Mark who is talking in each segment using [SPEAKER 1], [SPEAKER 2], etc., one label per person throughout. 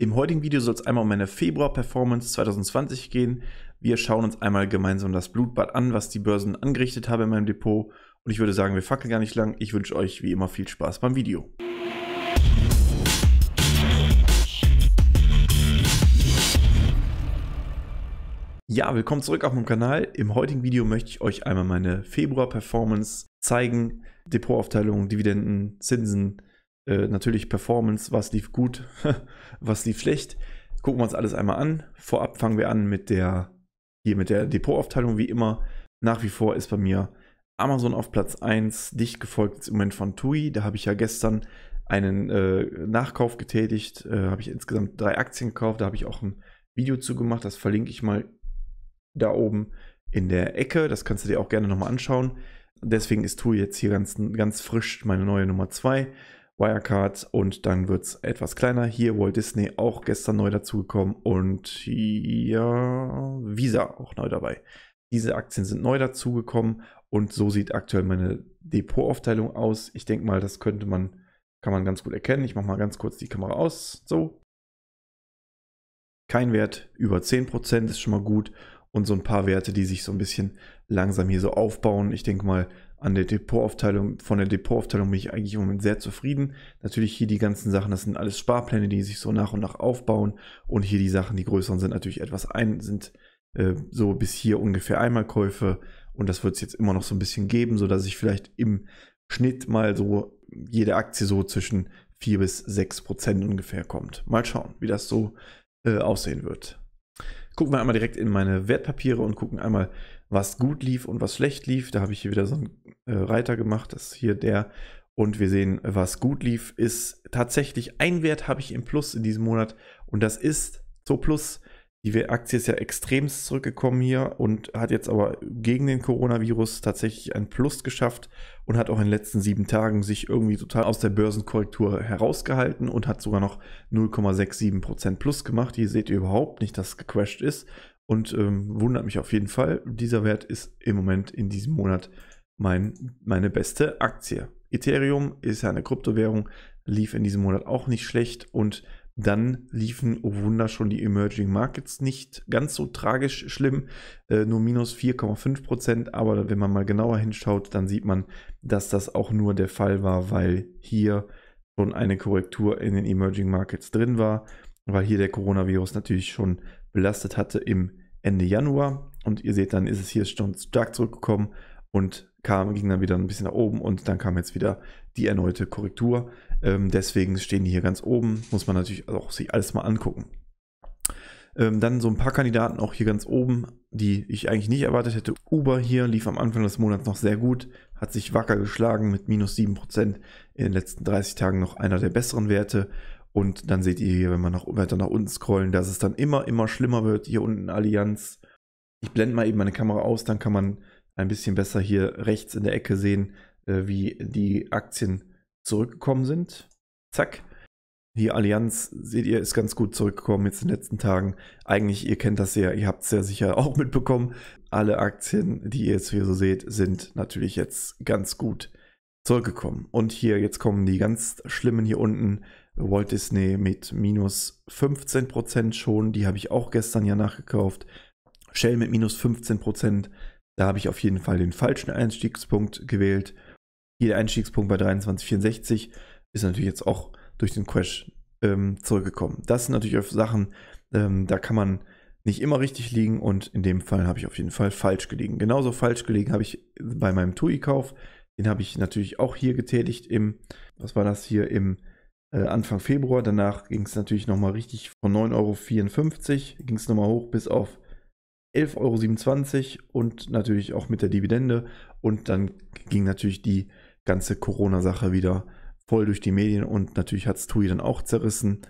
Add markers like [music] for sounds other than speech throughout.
[SPEAKER 1] Im heutigen Video soll es einmal um meine Februar-Performance 2020 gehen. Wir schauen uns einmal gemeinsam das Blutbad an, was die Börsen angerichtet haben in meinem Depot. Und ich würde sagen, wir fackeln gar nicht lang. Ich wünsche euch wie immer viel Spaß beim Video. Ja, willkommen zurück auf meinem Kanal. Im heutigen Video möchte ich euch einmal meine Februar-Performance zeigen. Depotaufteilung, Dividenden, Zinsen, äh, natürlich Performance, was lief gut, [laughs] was lief schlecht. Gucken wir uns alles einmal an. Vorab fangen wir an mit der hier mit der Depotaufteilung wie immer. Nach wie vor ist bei mir Amazon auf Platz 1, dicht gefolgt im Moment von TUI. Da habe ich ja gestern einen äh, Nachkauf getätigt, äh, habe ich insgesamt drei Aktien gekauft, da habe ich auch ein Video zu gemacht, das verlinke ich mal da oben in der Ecke, das kannst du dir auch gerne nochmal anschauen. Deswegen ist TUI jetzt hier ganz, ganz frisch meine neue Nummer 2. Wirecard und dann wird es etwas kleiner. Hier Walt Disney auch gestern neu dazugekommen und hier Visa auch neu dabei. Diese Aktien sind neu dazugekommen und so sieht aktuell meine Depotaufteilung aus. Ich denke mal, das könnte man, kann man ganz gut erkennen. Ich mache mal ganz kurz die Kamera aus. So. Kein Wert über 10% ist schon mal gut und so ein paar Werte, die sich so ein bisschen langsam hier so aufbauen. Ich denke mal, an der Depotaufteilung, von der Depotaufteilung bin ich eigentlich im Moment sehr zufrieden. Natürlich hier die ganzen Sachen, das sind alles Sparpläne, die sich so nach und nach aufbauen. Und hier die Sachen, die größeren sind natürlich etwas ein, sind äh, so bis hier ungefähr einmal Käufe. Und das wird es jetzt immer noch so ein bisschen geben, sodass ich vielleicht im Schnitt mal so jede Aktie so zwischen 4 bis 6 Prozent ungefähr kommt. Mal schauen, wie das so äh, aussehen wird. Gucken wir einmal direkt in meine Wertpapiere und gucken einmal, was gut lief und was schlecht lief. Da habe ich hier wieder so einen äh, Reiter gemacht. Das ist hier der. Und wir sehen, was gut lief, ist tatsächlich ein Wert habe ich im Plus in diesem Monat. Und das ist so plus die Aktie ist ja extremst zurückgekommen hier und hat jetzt aber gegen den Coronavirus tatsächlich ein Plus geschafft und hat auch in den letzten sieben Tagen sich irgendwie total aus der Börsenkorrektur herausgehalten und hat sogar noch 0,67% Plus gemacht. Hier seht ihr überhaupt nicht, dass gecrashed ist und ähm, wundert mich auf jeden Fall. Dieser Wert ist im Moment in diesem Monat mein, meine beste Aktie. Ethereum ist ja eine Kryptowährung, lief in diesem Monat auch nicht schlecht und dann liefen, oh Wunder, schon die Emerging Markets nicht ganz so tragisch schlimm, äh, nur minus 4,5 Prozent. Aber wenn man mal genauer hinschaut, dann sieht man, dass das auch nur der Fall war, weil hier schon eine Korrektur in den Emerging Markets drin war, weil hier der Coronavirus natürlich schon belastet hatte im Ende Januar. Und ihr seht, dann ist es hier schon stark zurückgekommen und kam, ging dann wieder ein bisschen nach oben und dann kam jetzt wieder die erneute Korrektur. Ähm, deswegen stehen die hier ganz oben. Muss man natürlich also auch sich alles mal angucken. Ähm, dann so ein paar Kandidaten auch hier ganz oben, die ich eigentlich nicht erwartet hätte. Uber hier lief am Anfang des Monats noch sehr gut, hat sich wacker geschlagen mit minus 7%. In den letzten 30 Tagen noch einer der besseren Werte. Und dann seht ihr hier, wenn wir noch weiter nach unten scrollen, dass es dann immer, immer schlimmer wird. Hier unten Allianz. Ich blende mal eben meine Kamera aus, dann kann man ein bisschen besser hier rechts in der Ecke sehen, äh, wie die Aktien zurückgekommen sind. Zack. Die Allianz, seht ihr, ist ganz gut zurückgekommen jetzt in den letzten Tagen. Eigentlich, ihr kennt das ja, ihr habt es ja sicher auch mitbekommen. Alle Aktien, die ihr jetzt hier so seht, sind natürlich jetzt ganz gut zurückgekommen. Und hier, jetzt kommen die ganz schlimmen hier unten. Walt Disney mit minus 15% schon, die habe ich auch gestern ja nachgekauft. Shell mit minus 15%, da habe ich auf jeden Fall den falschen Einstiegspunkt gewählt. Hier der Einstiegspunkt bei 2364 ist natürlich jetzt auch durch den Crash ähm, zurückgekommen. Das sind natürlich auf Sachen, ähm, da kann man nicht immer richtig liegen und in dem Fall habe ich auf jeden Fall falsch gelegen. Genauso falsch gelegen habe ich bei meinem TUI-Kauf. Den habe ich natürlich auch hier getätigt im, was war das hier, im äh, Anfang Februar. Danach ging es natürlich nochmal richtig von 9,54 Euro, ging es nochmal hoch bis auf 11,27 Euro und natürlich auch mit der Dividende. Und dann ging natürlich die ganze Corona-Sache wieder voll durch die Medien und natürlich hat es Tui dann auch zerrissen.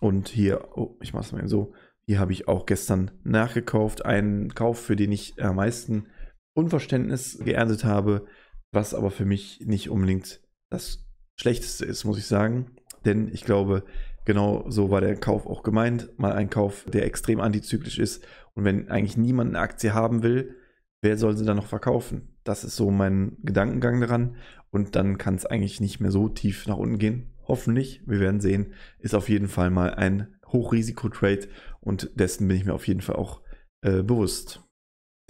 [SPEAKER 1] Und hier, oh, ich mache es mal eben so, hier habe ich auch gestern nachgekauft, einen Kauf, für den ich am meisten Unverständnis geerntet habe, was aber für mich nicht unbedingt das Schlechteste ist, muss ich sagen. Denn ich glaube, genau so war der Kauf auch gemeint. Mal ein Kauf, der extrem antizyklisch ist. Und wenn eigentlich niemand eine Aktie haben will, wer soll sie dann noch verkaufen? Das ist so mein Gedankengang daran. Und dann kann es eigentlich nicht mehr so tief nach unten gehen. Hoffentlich, wir werden sehen, ist auf jeden Fall mal ein Hochrisikotrade und dessen bin ich mir auf jeden Fall auch äh, bewusst.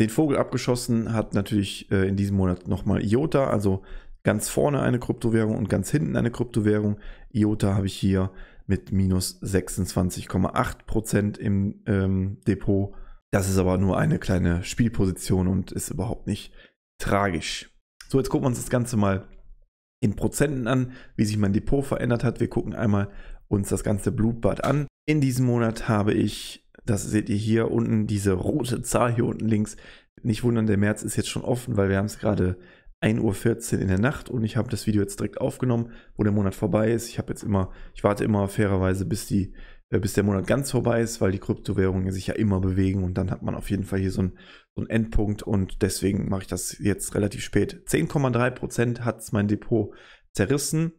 [SPEAKER 1] Den Vogel abgeschossen hat natürlich äh, in diesem Monat nochmal IOTA, also ganz vorne eine Kryptowährung und ganz hinten eine Kryptowährung. IOTA habe ich hier mit minus 26,8% im ähm, Depot. Das ist aber nur eine kleine Spielposition und ist überhaupt nicht tragisch. So, jetzt gucken wir uns das Ganze mal in Prozenten an, wie sich mein Depot verändert hat. Wir gucken einmal uns das ganze Blutbad an. In diesem Monat habe ich, das seht ihr hier unten, diese rote Zahl hier unten links. Nicht wundern, der März ist jetzt schon offen, weil wir haben es gerade 1.14 Uhr in der Nacht und ich habe das Video jetzt direkt aufgenommen, wo der Monat vorbei ist. Ich habe jetzt immer, ich warte immer fairerweise, bis die äh, bis der Monat ganz vorbei ist, weil die Kryptowährungen sich ja immer bewegen und dann hat man auf jeden Fall hier so einen, so einen Endpunkt und deswegen mache ich das jetzt relativ spät. 10,3% hat mein Depot zerrissen.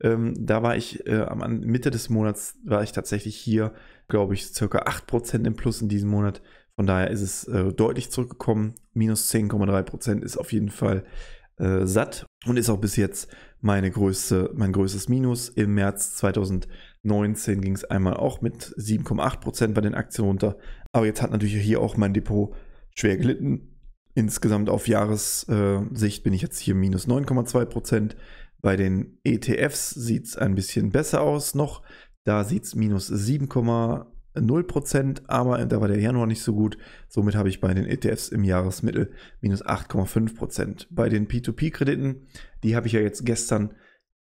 [SPEAKER 1] Ähm, da war ich äh, am Mitte des Monats, war ich tatsächlich hier, glaube ich, circa 8% im Plus in diesem Monat. Von daher ist es äh, deutlich zurückgekommen. Minus 10,3% ist auf jeden Fall äh, satt und ist auch bis jetzt meine größte, mein größtes Minus. Im März 2019 ging es einmal auch mit 7,8% bei den Aktien runter. Aber jetzt hat natürlich hier auch mein Depot schwer gelitten. Insgesamt auf Jahressicht bin ich jetzt hier minus 9,2%. Bei den ETFs sieht es ein bisschen besser aus noch. Da sieht es minus 7,8%. 0%, aber da war der Januar nicht so gut. Somit habe ich bei den ETFs im Jahresmittel minus 8,5%. Bei den P2P-Krediten, die habe ich ja jetzt gestern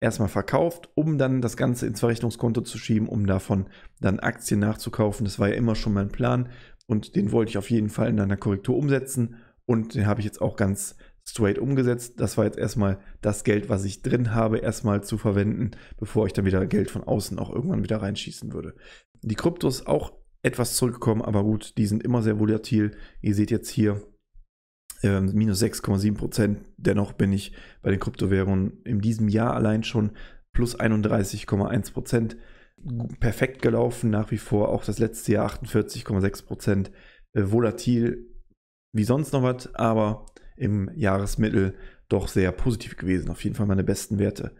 [SPEAKER 1] erstmal verkauft, um dann das Ganze ins Verrechnungskonto zu schieben, um davon dann Aktien nachzukaufen. Das war ja immer schon mein Plan und den wollte ich auf jeden Fall in einer Korrektur umsetzen und den habe ich jetzt auch ganz straight umgesetzt. Das war jetzt erstmal das Geld, was ich drin habe, erstmal zu verwenden, bevor ich dann wieder Geld von außen auch irgendwann wieder reinschießen würde. Die Kryptos auch etwas zurückgekommen, aber gut, die sind immer sehr volatil. Ihr seht jetzt hier äh, minus 6,7 Prozent. Dennoch bin ich bei den Kryptowährungen in diesem Jahr allein schon plus 31,1 Prozent. Perfekt gelaufen nach wie vor. Auch das letzte Jahr 48,6 Prozent. Äh, volatil wie sonst noch was, aber im Jahresmittel doch sehr positiv gewesen. Auf jeden Fall meine besten Werte.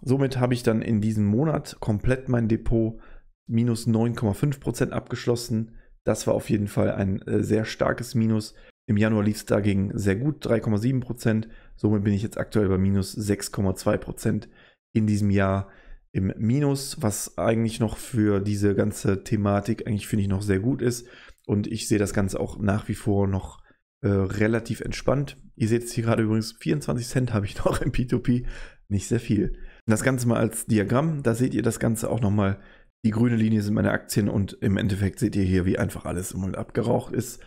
[SPEAKER 1] Somit habe ich dann in diesem Monat komplett mein Depot minus 9,5% abgeschlossen. Das war auf jeden Fall ein äh, sehr starkes Minus. Im Januar lief es dagegen sehr gut, 3,7%. Somit bin ich jetzt aktuell bei minus 6,2% in diesem Jahr im Minus, was eigentlich noch für diese ganze Thematik eigentlich finde ich noch sehr gut ist. Und ich sehe das Ganze auch nach wie vor noch äh, relativ entspannt. Ihr seht es hier gerade übrigens, 24 Cent habe ich [laughs] noch im P2P, nicht sehr viel. Das Ganze mal als Diagramm, da seht ihr das Ganze auch nochmal. Die grüne Linie sind meine Aktien und im Endeffekt seht ihr hier, wie einfach alles im Moment abgeraucht ist.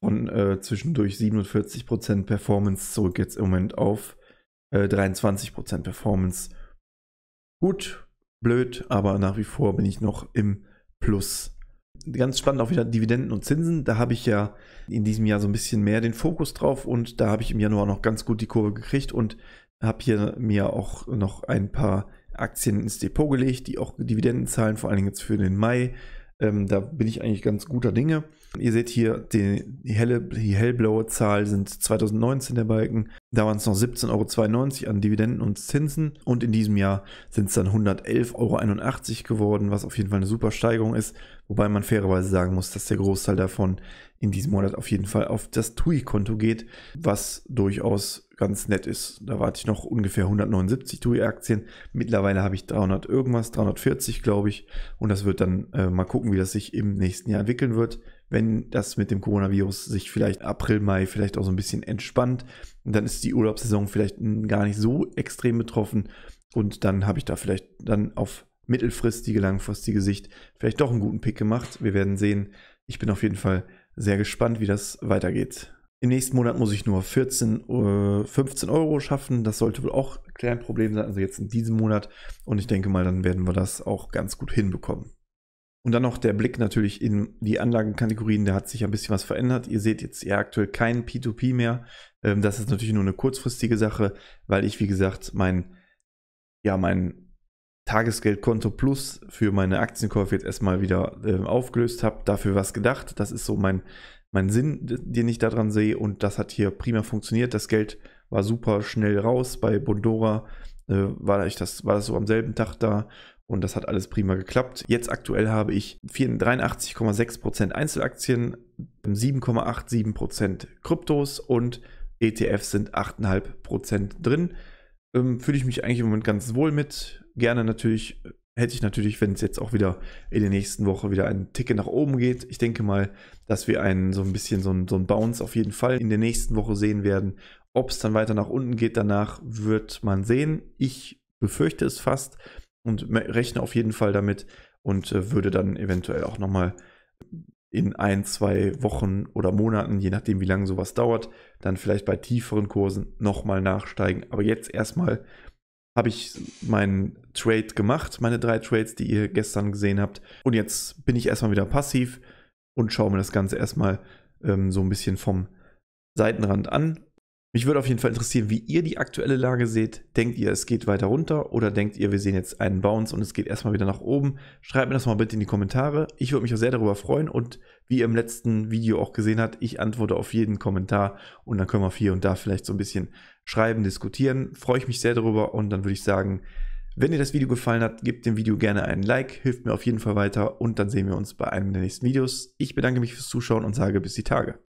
[SPEAKER 1] Von äh, zwischendurch 47% Performance zurück jetzt im Moment auf äh, 23% Performance. Gut, blöd, aber nach wie vor bin ich noch im Plus. Ganz spannend auch wieder Dividenden und Zinsen. Da habe ich ja in diesem Jahr so ein bisschen mehr den Fokus drauf und da habe ich im Januar noch ganz gut die Kurve gekriegt und habe hier mir auch noch ein paar Aktien ins Depot gelegt, die auch Dividenden zahlen, vor allen Dingen jetzt für den Mai. Ähm, da bin ich eigentlich ganz guter Dinge. Ihr seht hier, die, die helle, die hellblaue Zahl sind 2019 der Balken. Da waren es noch 17,92 Euro an Dividenden und Zinsen. Und in diesem Jahr sind es dann 111,81 Euro geworden, was auf jeden Fall eine super Steigerung ist. Wobei man fairerweise sagen muss, dass der Großteil davon in diesem Monat auf jeden Fall auf das TUI-Konto geht, was durchaus ganz nett ist. Da warte ich noch ungefähr 179 TUI-Aktien. Mittlerweile habe ich 300 irgendwas, 340 glaube ich. Und das wird dann äh, mal gucken, wie das sich im nächsten Jahr entwickeln wird wenn das mit dem Coronavirus sich vielleicht April, Mai vielleicht auch so ein bisschen entspannt, dann ist die Urlaubssaison vielleicht gar nicht so extrem betroffen und dann habe ich da vielleicht dann auf mittelfristige, langfristige Sicht vielleicht doch einen guten Pick gemacht. Wir werden sehen. Ich bin auf jeden Fall sehr gespannt, wie das weitergeht. Im nächsten Monat muss ich nur 14, 15 äh, Euro schaffen. Das sollte wohl auch kein Problem sein. Also jetzt in diesem Monat. Und ich denke mal, dann werden wir das auch ganz gut hinbekommen. Und dann noch der Blick natürlich in die Anlagenkategorien, da hat sich ein bisschen was verändert. Ihr seht jetzt ja aktuell kein P2P mehr. Ähm, das ist natürlich nur eine kurzfristige Sache, weil ich, wie gesagt, mein, ja, mein Tagesgeldkonto Plus für meine Aktienkäufe jetzt erstmal wieder ähm, aufgelöst habe, dafür was gedacht. Das ist so mein, mein Sinn, den ich daran sehe. Und das hat hier prima funktioniert. Das Geld war super schnell raus. Bei Bondora äh, war, ich das, war das so am selben Tag da und das hat alles prima geklappt. Jetzt aktuell habe ich 83,6% Einzelaktien, 7,87% Kryptos und ETFs sind 8,5% drin. Ähm, fühle ich mich eigentlich im Moment ganz wohl mit. Gerne natürlich, hätte ich natürlich, wenn es jetzt auch wieder in der nächsten Woche wieder einen Ticket nach oben geht. Ich denke mal, dass wir einen so ein bisschen so ein, so ein Bounce auf jeden Fall in der nächsten Woche sehen werden. Ob es dann weiter nach unten geht, danach wird man sehen. Ich befürchte es fast, und rechne auf jeden Fall damit und äh, würde dann eventuell auch nochmal in ein, zwei Wochen oder Monaten, je nachdem wie lange sowas dauert, dann vielleicht bei tieferen Kursen nochmal nachsteigen. Aber jetzt erstmal habe ich meinen Trade gemacht, meine drei Trades, die ihr gestern gesehen habt. Und jetzt bin ich erstmal wieder passiv und schaue mir das Ganze erstmal ähm, so ein bisschen vom Seitenrand an mich würde auf jeden Fall interessieren, wie ihr die aktuelle Lage seht. Denkt ihr, es geht weiter runter oder denkt ihr, wir sehen jetzt einen Bounce und es geht erstmal wieder nach oben? Schreibt mir das mal bitte in die Kommentare. Ich würde mich auch sehr darüber freuen und wie ihr im letzten Video auch gesehen habt, ich antworte auf jeden Kommentar und dann können wir hier und da vielleicht so ein bisschen schreiben, diskutieren. Freue ich mich sehr darüber und dann würde ich sagen, wenn dir das Video gefallen hat, gebt dem Video gerne einen Like, hilft mir auf jeden Fall weiter und dann sehen wir uns bei einem der nächsten Videos. Ich bedanke mich fürs Zuschauen und sage bis die Tage.